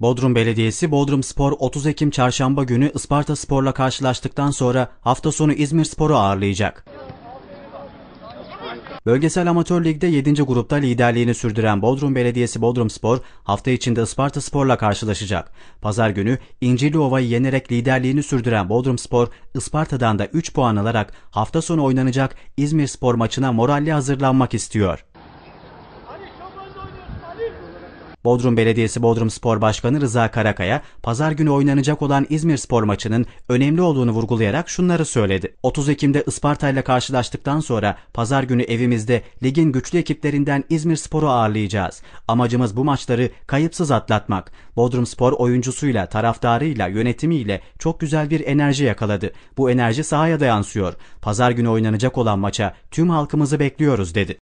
Bodrum Belediyesi Bodrum Spor 30 Ekim Çarşamba günü Isparta Spor'la karşılaştıktan sonra hafta sonu İzmir Spor'u ağırlayacak. Bölgesel Amatör Lig'de 7. grupta liderliğini sürdüren Bodrum Belediyesi Bodrum Spor hafta içinde Isparta Spor'la karşılaşacak. Pazar günü İncirli Ova'yı yenerek liderliğini sürdüren Bodrum Spor, Isparta'dan da 3 puan alarak hafta sonu oynanacak İzmir Spor maçına moralli hazırlanmak istiyor. Bodrum Belediyesi Bodrum Spor Başkanı Rıza Karakaya, pazar günü oynanacak olan İzmir Spor maçının önemli olduğunu vurgulayarak şunları söyledi. 30 Ekim'de Isparta ile karşılaştıktan sonra pazar günü evimizde ligin güçlü ekiplerinden İzmir Spor'u ağırlayacağız. Amacımız bu maçları kayıpsız atlatmak. Bodrum Spor oyuncusuyla, taraftarıyla, yönetimiyle çok güzel bir enerji yakaladı. Bu enerji sahaya da yansıyor. Pazar günü oynanacak olan maça tüm halkımızı bekliyoruz dedi.